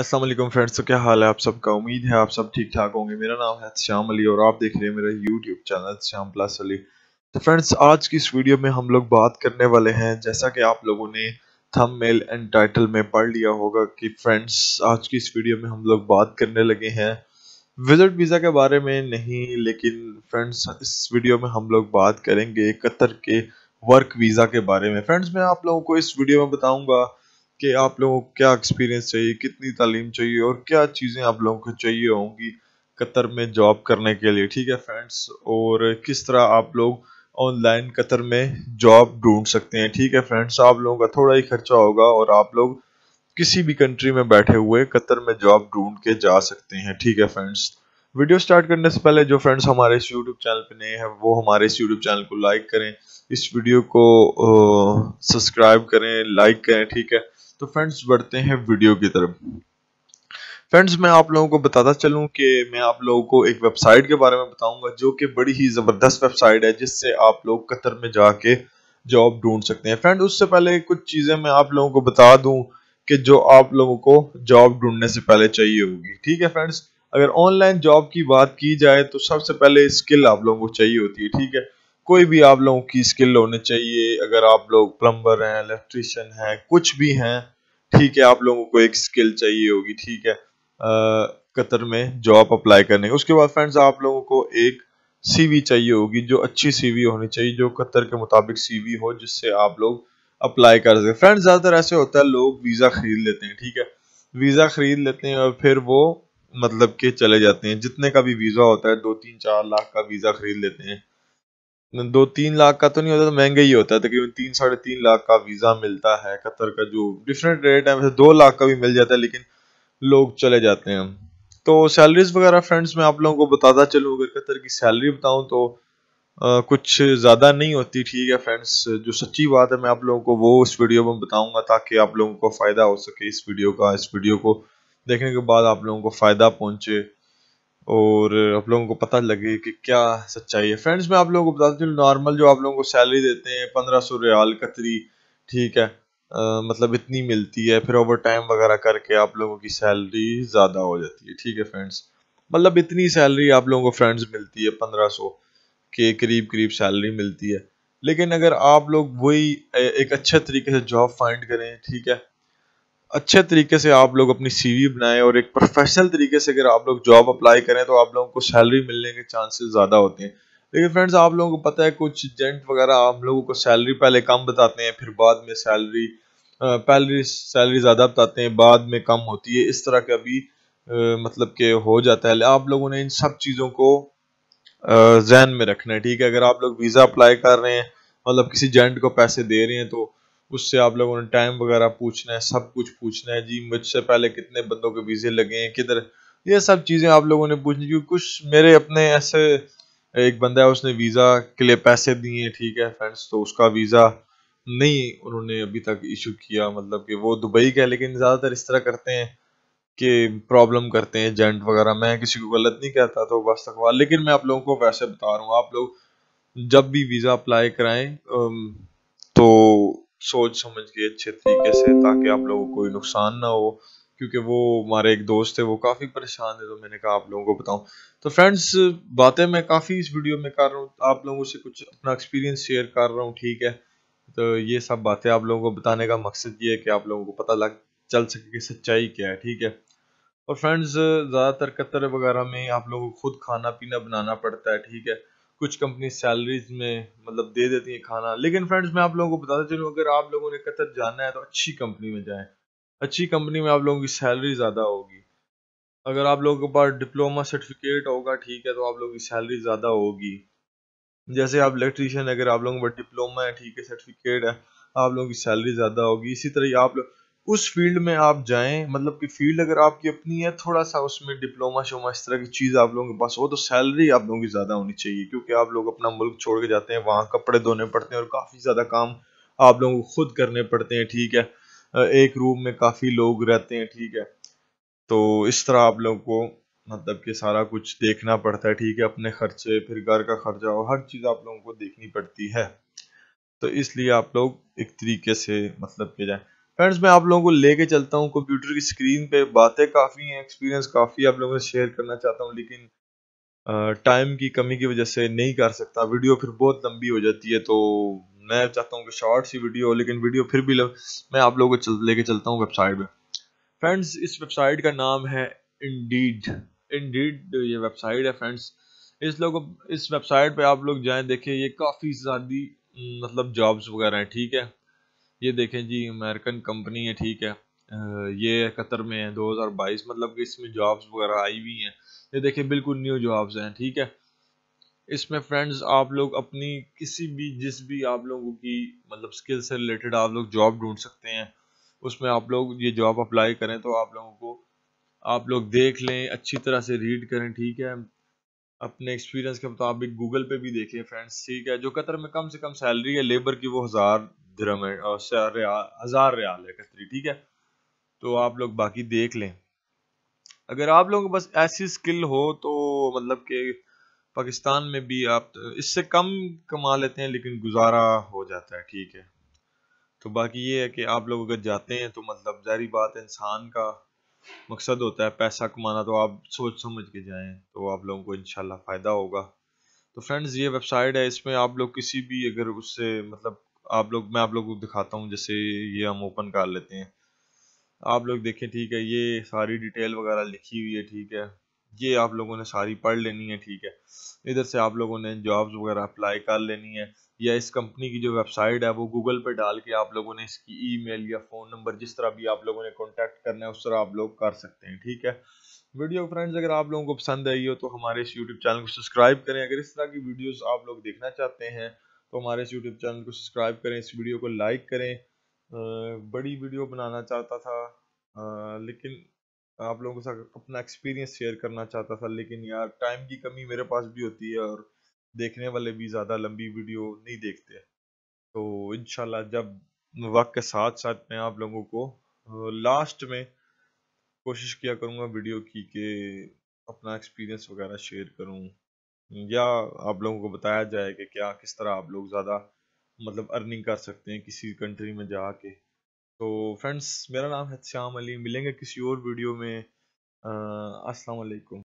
Aslam friends तो क्या हाल है आप सबका उम्मीद है आप सब ठीक ठाक होंगे मेरा नाम है श्याम अली और आप देख रहे हैं मेरा YouTube channel Shyam plus Ali तो फ्रेंड्स आज की इस वीडियो में हम लोग बात करने वाले हैं जैसा कि आप लोगों ने थंबनेल एंड टाइटल में पढ़ लिया होगा कि फ्रेंड्स आज की इस वीडियो में हम लोग बात करने लगे हैं विजिट वीज़ा के बारे में नहीं लेकिन फ्रेंड्स इस वीडियो में हम लोग बात करेंगे कतर के वर्क वीज़ा के बारे में फ्रेंड्स मैं आप लोगों को इस वीडियो में बताऊँगा कि आप लोगों को क्या एक्सपीरियंस चाहिए कितनी तालीम चाहिए और क्या चीज़ें आप लोगों को चाहिए होंगी कतर में जॉब करने के लिए ठीक है फ्रेंड्स और किस तरह आप लोग ऑनलाइन कतर में जॉब ढूंढ सकते हैं ठीक है फ्रेंड्स आप लोगों का थोड़ा ही खर्चा होगा और आप लोग किसी भी कंट्री में बैठे हुए कतर में जॉब ढूंढ के जा सकते हैं ठीक है फ्रेंड्स वीडियो स्टार्ट करने से पहले जो फ्रेंड्स हमारे इस यूट्यूब चैनल पे नए हैं वो हमारे इस यूट्यूब चैनल को लाइक करें इस वीडियो को सब्सक्राइब करें लाइक करें ठीक है तो फ्रेंड्स बढ़ते हैं वीडियो की तरफ फ्रेंड्स मैं आप लोगों को बताता चलूं कि मैं आप लोगों को एक वेबसाइट के बारे में बताऊंगा जो कि बड़ी ही ज़बरदस्त वेबसाइट है जिससे आप लोग कतर में जाके जॉब ढूंढ सकते हैं फ्रेंड उससे पहले कुछ चीज़ें मैं आप लोगों को बता दूं कि जो आप लोगों को जॉब ढूंढने से पहले चाहिए होगी ठीक है फ्रेंड्स अगर ऑनलाइन जॉब की बात की जाए तो सबसे पहले स्किल आप लोगों को चाहिए होती है ठीक है कोई भी आप लोगों की स्किल होनी चाहिए अगर आप लोग प्लम्बर हैं इलेक्ट्रिशियन हैं कुछ भी हैं ठीक है आप लोगों को एक स्किल चाहिए होगी ठीक है आ, कतर में जॉब अप्लाई करने उसके बाद फ्रेंड्स आप लोगों को एक सीवी चाहिए होगी जो अच्छी सीवी होनी चाहिए जो कतर के मुताबिक सीवी हो जिससे आप लोग अप्लाई कर सकें फ्रेंड्स ज़्यादातर ऐसे होता है लोग वीज़ा ख़रीद लेते हैं ठीक है वीज़ा ख़रीद लेते हैं और फिर वो मतलब के चले जाते हैं जितने का भी वीज़ा होता है दो तीन चार लाख का वीज़ा ख़रीद लेते हैं दो तीन लाख का तो नहीं होता तो महंगा ही होता है तकरीबन तीन साढ़े तीन लाख का वीज़ा मिलता है कतर का जो डिफरेंट रेट है वैसे दो लाख का भी मिल जाता है लेकिन लोग चले जाते हैं तो सैलरीज वगैरह फ्रेंड्स मैं आप लोगों को बताता चलूँ अगर कतर की सैलरी बताऊँ तो आ, कुछ ज़्यादा नहीं होती ठीक है फ्रेंड्स जो सच्ची बात है मैं आप लोगों को वो इस वीडियो में बताऊँगा ताकि आप लोगों को फ़ायदा हो सके इस वीडियो का इस वीडियो को देखने के बाद आप लोगों को फ़ायदा पहुँचे और आप लोगों को पता लगे कि क्या सच्चाई है फ्रेंड्स मैं आप लोगों को बताती हूँ नॉर्मल जो आप लोगों को सैलरी देते हैं पंद्रह सौ रियाल कतरी ठीक है आ, मतलब इतनी मिलती है फिर ओवर टाइम वगैरह करके आप लोगों की सैलरी ज़्यादा हो जाती है ठीक है फ्रेंड्स मतलब इतनी सैलरी आप लोगों को फ्रेंड्स मिलती है पंद्रह के करीब करीब सैलरी मिलती है लेकिन अगर आप लोग वही एक अच्छे तरीके से जॉब फाइंड करें ठीक है अच्छे तरीके से आप लोग अपनी सीवी बनाएं और एक प्रोफेशनल तरीके से अगर आप लोग जॉब अप्लाई करें तो आप लोगों को सैलरी मिलने के चांसेस ज़्यादा होते हैं लेकिन फ्रेंड्स आप लोगों को पता है कुछ जेंट वगैरह आप लोगों को सैलरी पहले कम बताते हैं फिर बाद में सैलरी पहले सैलरी ज़्यादा बताते हैं बाद में कम होती है इस तरह का भी मतलब के हो जाता है आप लोगों ने इन सब चीज़ों को जहन में रखना है ठीक है अगर आप लोग वीज़ा अप्लाई कर रहे हैं मतलब किसी जेंट को पैसे दे रहे हैं तो उससे आप लोगों ने टाइम वगैरह पूछना है सब कुछ पूछना है जी मुझसे पहले कितने बंदों के वीज़े लगे हैं किधर ये सब चीज़ें आप लोगों ने पूछनी क्योंकि कुछ मेरे अपने ऐसे एक बंदा है उसने वीज़ा के लिए पैसे दिए हैं ठीक है फ्रेंड्स तो उसका वीज़ा नहीं उन्होंने अभी तक इशू किया मतलब कि वो दुबई का है लेकिन ज़्यादातर इस तरह करते हैं कि प्रॉब्लम करते हैं जेंट वगैरह मैं किसी को गलत नहीं कहता तो बस तक लेकिन मैं आप लोगों को वैसे बता रहा हूँ आप लोग जब भी वीज़ा अप्लाई कराएं तो सोच समझ के अच्छे तरीके से ताकि आप लोगों को कोई नुकसान ना हो क्योंकि वो हमारे एक दोस्त है वो काफ़ी परेशान है तो मैंने कहा आप लोगों को बताऊं तो फ्रेंड्स बातें मैं काफ़ी इस वीडियो में कर रहा हूँ आप लोगों से कुछ अपना एक्सपीरियंस शेयर कर रहा हूँ ठीक है तो ये सब बातें आप लोगों को बताने का मकसद ये है कि आप लोगों को पता लग चल सके कि सच्चाई क्या है ठीक है और फ्रेंड्स ज़्यादातर कतर वगैरह में आप लोगों को खुद खाना पीना बनाना पड़ता है ठीक है कुछ कंपनी सैलरीज में मतलब दे देती है खाना लेकिन फ्रेंड्स मैं आप लोगों को बताता चलूँ अगर आप लोगों ने कतर जाना है तो अच्छी कंपनी में जाए अच्छी कंपनी में आप लोगों की सैलरी ज़्यादा होगी अगर आप लोगों के पास डिप्लोमा सर्टिफिकेट होगा ठीक है तो आप लोगों की सैलरी ज़्यादा होगी जैसे आप इलेक्ट्रीशियन अगर आप लोगों के पास डिप्लोमा है ठीक है सर्टिफिकेट है आप लोगों की सैलरी ज़्यादा होगी इसी तरह आप लोग उस फील्ड में आप जाएं मतलब कि फील्ड अगर आपकी अपनी है थोड़ा सा उसमें डिप्लोमा शोमा इस तरह की चीज़ आप लोगों के पास हो तो सैलरी आप लोगों की ज़्यादा होनी चाहिए क्योंकि आप लोग अपना मुल्क छोड़ के जाते हैं वहां कपड़े धोने पड़ते हैं और काफ़ी ज़्यादा काम आप लोगों को खुद करने पड़ते हैं ठीक है एक रूम में काफ़ी लोग रहते हैं ठीक है तो इस तरह आप लोगों को मतलब कि सारा कुछ देखना पड़ता है ठीक है अपने खर्चे फिर घर का खर्चा और हर चीज़ आप लोगों को देखनी पड़ती है तो इसलिए आप लोग एक तरीके से मतलब के जाए फ्रेंड्स मैं आप लोगों को लेके चलता हूँ कंप्यूटर की स्क्रीन पे बातें काफ़ी हैं एक्सपीरियंस काफ़ी आप लोगों से शेयर करना चाहता हूँ लेकिन टाइम की कमी की वजह से नहीं कर सकता वीडियो फिर बहुत लंबी हो जाती है तो मैं चाहता हूँ कि शॉर्ट सी वीडियो लेकिन वीडियो फिर भी लग, मैं आप लोगों को चल, लेके चलता हूँ वेबसाइट पर फ्रेंड्स इस वेबसाइट का नाम है इंडीड इंडीड ये वेबसाइट है फ्रेंड्स इस लोग इस वेबसाइट पर आप लोग जाए देखें ये काफ़ी ज़्यादा मतलब जॉब्स वगैरह हैं ठीक है ये देखें जी अमेरिकन कंपनी है ठीक है ये कतर में है 2022 मतलब कि इसमें जॉब्स वगैरह आई हुई हैं ये देखें बिल्कुल न्यू जॉब्स हैं ठीक है इसमें फ्रेंड्स आप लोग अपनी किसी भी जिस भी आप लोगों की मतलब स्किल से रिलेटेड आप लोग जॉब ढूंढ सकते हैं उसमें आप लोग ये जॉब अप्लाई करें तो आप लोगों को आप लोग देख लें अच्छी तरह से रीड करें ठीक है अपने एक्सपीरियंस के मुताबिक गूगल पे भी देखें फ्रेंड्स ठीक है जो कतर में कम से कम सैलरी है लेबर की वो हज़ार दरम है और हज़ार रियाल है कतरी ठीक है तो आप लोग बाकी देख लें अगर आप लोग बस ऐसी स्किल हो तो मतलब के पाकिस्तान में भी आप तो इससे कम कमा लेते हैं लेकिन गुजारा हो जाता है ठीक है तो बाकी ये है कि आप लोग अगर जाते हैं तो मतलब जारी बात इंसान का मकसद होता है पैसा कमाना तो आप सोच समझ के जाएं तो आप लोगों को इनशाला फ़ायदा होगा तो फ्रेंड्स ये वेबसाइट है इसमें आप लोग किसी भी अगर उससे मतलब आप लोग मैं आप लोग को दिखाता हूँ जैसे ये हम ओपन कर लेते हैं आप लोग देखें ठीक है ये सारी डिटेल वगैरह लिखी हुई है ठीक है ये आप लोगों ने सारी पढ़ लेनी है ठीक है इधर से आप लोगों ने जॉब्स वगैरह अप्लाई कर लेनी है या इस कंपनी की जो वेबसाइट है वो गूगल पे डाल के आप लोगों ने इसकी ईमेल या फ़ोन नंबर जिस तरह भी आप लोगों ने कांटेक्ट करना है उस तरह आप लोग कर सकते हैं ठीक है वीडियो फ्रेंड्स अगर आप लोगों को पसंद आई हो तो हमारे इस यूट्यूब चैनल को सब्सक्राइब करें अगर इस तरह की वीडियोज़ आप लोग देखना चाहते हैं तो हमारे इस यूट्यूब चैनल को सब्सक्राइब करें इस वीडियो को लाइक करें आ, बड़ी वीडियो बनाना चाहता था आ, लेकिन आप लोगों के साथ अपना एक्सपीरियंस शेयर करना चाहता था लेकिन यार टाइम की कमी मेरे पास भी होती है और देखने वाले भी ज़्यादा लंबी वीडियो नहीं देखते तो इनशाला जब वक्त के साथ साथ मैं आप लोगों को लास्ट में कोशिश किया करूँगा वीडियो की कि अपना एक्सपीरियंस वगैरह शेयर करूँ या आप लोगों को बताया जाए कि क्या किस तरह आप लोग ज़्यादा मतलब अर्निंग कर सकते हैं किसी कंट्री में जा के तो फ्रेंड्स मेरा नाम है श्याम अली मिलेंगे किसी और वीडियो में अस्सलाम वालेकुम